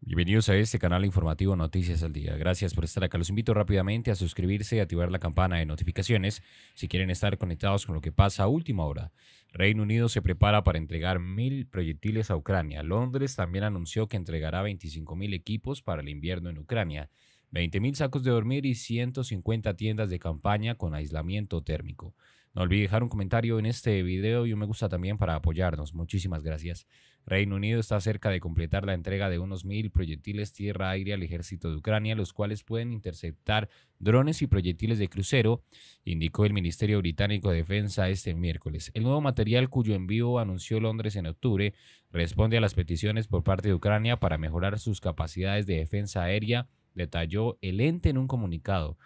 Bienvenidos a este canal informativo Noticias al Día. Gracias por estar acá. Los invito rápidamente a suscribirse y activar la campana de notificaciones si quieren estar conectados con lo que pasa a última hora. Reino Unido se prepara para entregar mil proyectiles a Ucrania. Londres también anunció que entregará 25 mil equipos para el invierno en Ucrania, 20 mil sacos de dormir y 150 tiendas de campaña con aislamiento térmico. No olvide dejar un comentario en este video y un me gusta también para apoyarnos. Muchísimas gracias. Reino Unido está cerca de completar la entrega de unos mil proyectiles tierra-aire al ejército de Ucrania, los cuales pueden interceptar drones y proyectiles de crucero, indicó el Ministerio Británico de Defensa este miércoles. El nuevo material cuyo envío anunció Londres en octubre responde a las peticiones por parte de Ucrania para mejorar sus capacidades de defensa aérea, detalló el ente en un comunicado.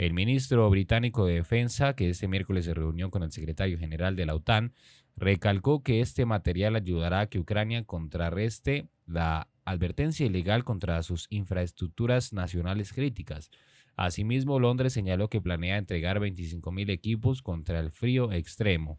El ministro británico de Defensa, que este miércoles se reunió con el secretario general de la OTAN, recalcó que este material ayudará a que Ucrania contrarreste la advertencia ilegal contra sus infraestructuras nacionales críticas. Asimismo, Londres señaló que planea entregar 25.000 equipos contra el frío extremo.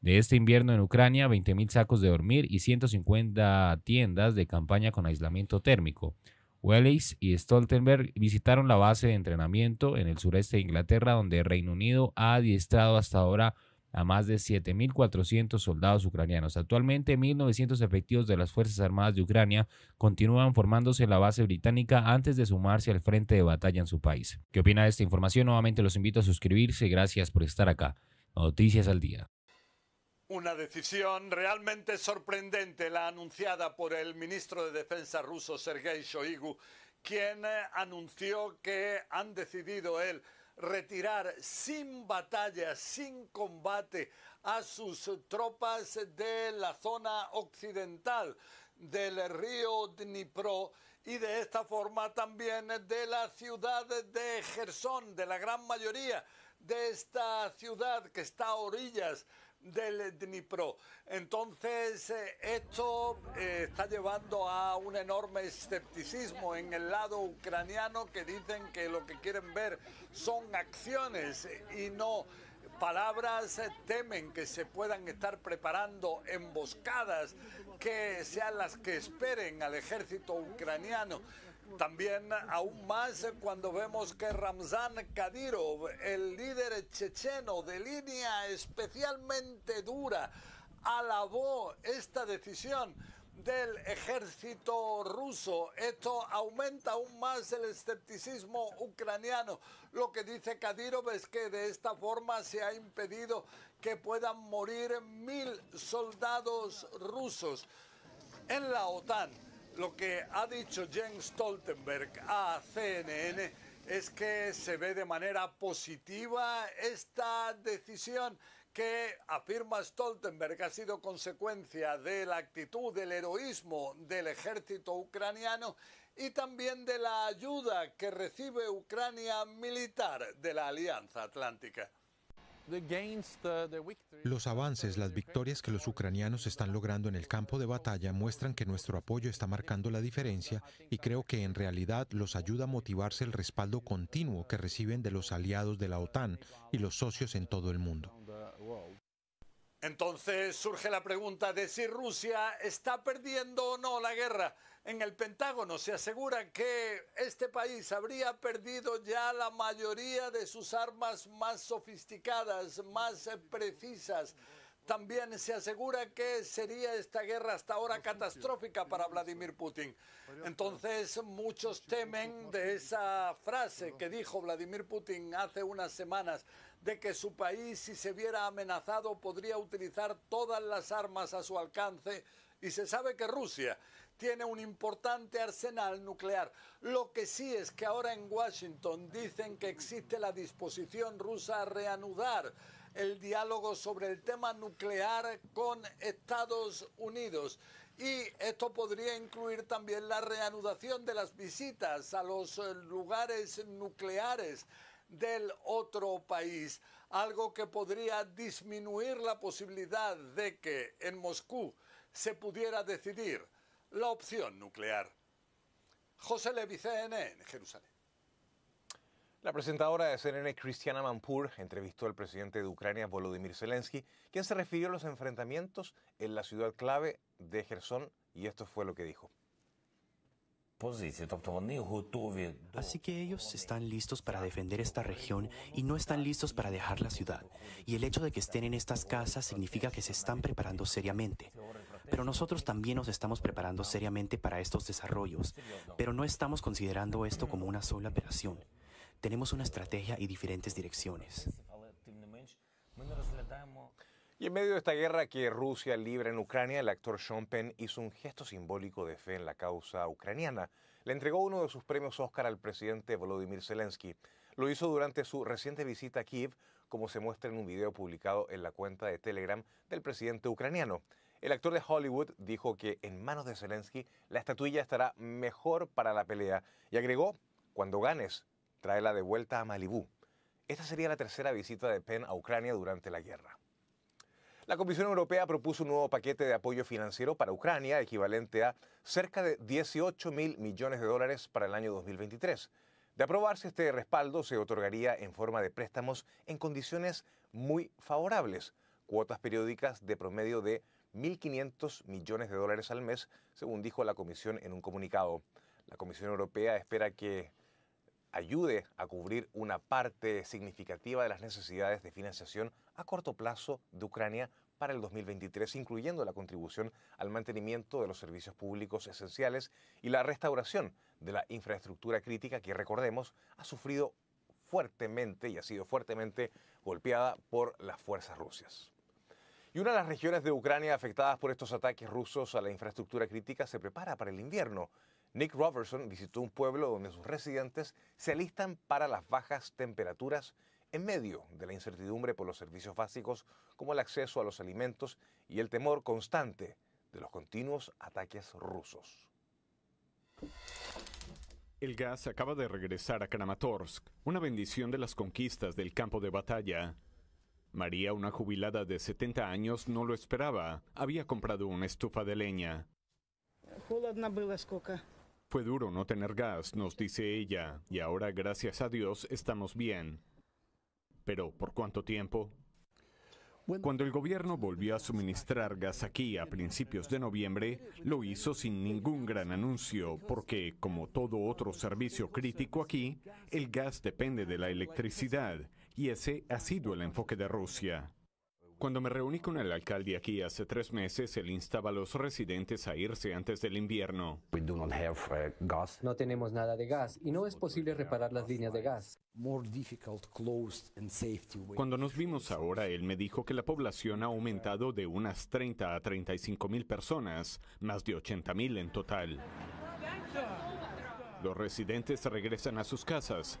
De este invierno en Ucrania, 20.000 sacos de dormir y 150 tiendas de campaña con aislamiento térmico. Welles y Stoltenberg visitaron la base de entrenamiento en el sureste de Inglaterra, donde Reino Unido ha adiestrado hasta ahora a más de 7.400 soldados ucranianos. Actualmente, 1.900 efectivos de las Fuerzas Armadas de Ucrania continúan formándose en la base británica antes de sumarse al frente de batalla en su país. ¿Qué opina de esta información? Nuevamente los invito a suscribirse. Gracias por estar acá. Noticias al día. Una decisión realmente sorprendente, la anunciada por el ministro de Defensa ruso Sergei Shoigu, quien eh, anunció que han decidido él retirar sin batalla, sin combate, a sus tropas de la zona occidental del río Dnipro y de esta forma también de la ciudad de Gersón, de la gran mayoría de esta ciudad que está a orillas del Dnipro. Entonces, eh, esto eh, está llevando a un enorme escepticismo en el lado ucraniano que dicen que lo que quieren ver son acciones y no palabras, eh, temen que se puedan estar preparando emboscadas que sean las que esperen al ejército ucraniano. También aún más cuando vemos que Ramzan Kadyrov, el líder checheno de línea especialmente dura, alabó esta decisión del ejército ruso. Esto aumenta aún más el escepticismo ucraniano. Lo que dice Kadyrov es que de esta forma se ha impedido que puedan morir mil soldados rusos en la OTAN. Lo que ha dicho Jens Stoltenberg a CNN es que se ve de manera positiva esta decisión que afirma Stoltenberg ha sido consecuencia de la actitud, del heroísmo del ejército ucraniano y también de la ayuda que recibe Ucrania militar de la Alianza Atlántica. Los avances, las victorias que los ucranianos están logrando en el campo de batalla muestran que nuestro apoyo está marcando la diferencia y creo que en realidad los ayuda a motivarse el respaldo continuo que reciben de los aliados de la OTAN y los socios en todo el mundo. Entonces surge la pregunta de si Rusia está perdiendo o no la guerra. En el Pentágono se asegura que este país habría perdido ya la mayoría de sus armas más sofisticadas, más eh, precisas. También se asegura que sería esta guerra hasta ahora catastrófica para Vladimir Putin. Entonces muchos temen de esa frase que dijo Vladimir Putin hace unas semanas, de que su país, si se viera amenazado, podría utilizar todas las armas a su alcance. Y se sabe que Rusia tiene un importante arsenal nuclear. Lo que sí es que ahora en Washington dicen que existe la disposición rusa a reanudar el diálogo sobre el tema nuclear con Estados Unidos. Y esto podría incluir también la reanudación de las visitas a los eh, lugares nucleares del otro país, algo que podría disminuir la posibilidad de que en Moscú se pudiera decidir la opción nuclear. José levy cnn Jerusalén. La presentadora de CNN Cristiana Mampur entrevistó al presidente de Ucrania Volodymyr Zelensky, quien se refirió a los enfrentamientos en la ciudad clave de Gerson y esto fue lo que dijo. Así que ellos están listos para defender esta región y no están listos para dejar la ciudad. Y el hecho de que estén en estas casas significa que se están preparando seriamente. Pero nosotros también nos estamos preparando seriamente para estos desarrollos, pero no estamos considerando esto como una sola operación. Tenemos una estrategia y diferentes direcciones. Y en medio de esta guerra que Rusia libra en Ucrania, el actor Sean Penn hizo un gesto simbólico de fe en la causa ucraniana. Le entregó uno de sus premios Oscar al presidente Volodymyr Zelensky. Lo hizo durante su reciente visita a Kiev, como se muestra en un video publicado en la cuenta de Telegram del presidente ucraniano. El actor de Hollywood dijo que en manos de Zelensky la estatuilla estará mejor para la pelea y agregó, cuando ganes, tráela de vuelta a Malibú. Esta sería la tercera visita de Penn a Ucrania durante la guerra. La Comisión Europea propuso un nuevo paquete de apoyo financiero para Ucrania equivalente a cerca de 18 mil millones de dólares para el año 2023. De aprobarse este respaldo se otorgaría en forma de préstamos en condiciones muy favorables, cuotas periódicas de promedio de 1.500 millones de dólares al mes, según dijo la Comisión en un comunicado. La Comisión Europea espera que ayude a cubrir una parte significativa de las necesidades de financiación a corto plazo de Ucrania para el 2023, incluyendo la contribución al mantenimiento de los servicios públicos esenciales y la restauración de la infraestructura crítica que, recordemos, ha sufrido fuertemente y ha sido fuertemente golpeada por las fuerzas rusas. Y una de las regiones de Ucrania afectadas por estos ataques rusos a la infraestructura crítica se prepara para el invierno. Nick Robertson visitó un pueblo donde sus residentes se alistan para las bajas temperaturas en medio de la incertidumbre por los servicios básicos como el acceso a los alimentos y el temor constante de los continuos ataques rusos. El gas acaba de regresar a Kramatorsk, una bendición de las conquistas del campo de batalla. María, una jubilada de 70 años, no lo esperaba. Había comprado una estufa de leña. Fue duro no tener gas, nos dice ella, y ahora, gracias a Dios, estamos bien. Pero, ¿por cuánto tiempo? Cuando el gobierno volvió a suministrar gas aquí a principios de noviembre, lo hizo sin ningún gran anuncio, porque, como todo otro servicio crítico aquí, el gas depende de la electricidad, y ese ha sido el enfoque de Rusia. Cuando me reuní con el alcalde aquí hace tres meses, él instaba a los residentes a irse antes del invierno. Uh, no tenemos nada de gas y no es posible reparar las líneas de gas. Cuando nos vimos ahora, él me dijo que la población ha aumentado de unas 30 a 35 mil personas, más de 80 mil en total. Los residentes regresan a sus casas,